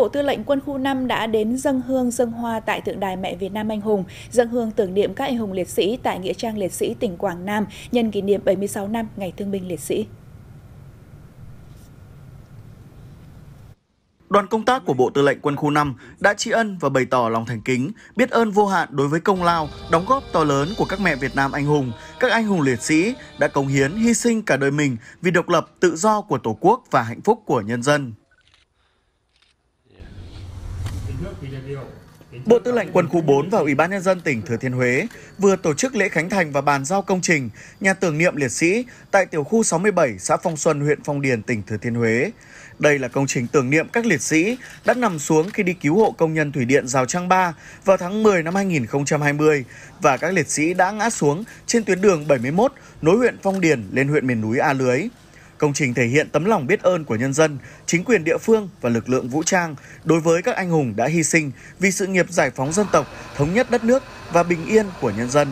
Bộ Tư lệnh Quân khu 5 đã đến dân hương dân hoa tại tượng đài mẹ Việt Nam anh hùng, dân hương tưởng niệm các anh hùng liệt sĩ tại nghĩa trang liệt sĩ tỉnh Quảng Nam nhân kỷ niệm 76 năm ngày Thương binh liệt sĩ. Đoàn công tác của Bộ Tư lệnh Quân khu 5 đã tri ân và bày tỏ lòng thành kính, biết ơn vô hạn đối với công lao, đóng góp to lớn của các mẹ Việt Nam anh hùng, các anh hùng liệt sĩ đã cống hiến hy sinh cả đời mình vì độc lập, tự do của Tổ quốc và hạnh phúc của nhân dân. Bộ Tư lệnh Quân khu 4 và Ủy ban nhân dân tỉnh Thừa Thiên Huế vừa tổ chức lễ khánh thành và bàn giao công trình nhà tưởng niệm liệt sĩ tại tiểu khu 67 xã Phong Xuân, huyện Phong Điền, tỉnh Thừa Thiên Huế. Đây là công trình tưởng niệm các liệt sĩ đã nằm xuống khi đi cứu hộ công nhân thủy điện Giao Trang Ba vào tháng 10 năm 2020 và các liệt sĩ đã ngã xuống trên tuyến đường 71 nối huyện Phong Điền lên huyện miền núi A Lưới. Công trình thể hiện tấm lòng biết ơn của nhân dân, chính quyền địa phương và lực lượng vũ trang đối với các anh hùng đã hy sinh vì sự nghiệp giải phóng dân tộc, thống nhất đất nước và bình yên của nhân dân.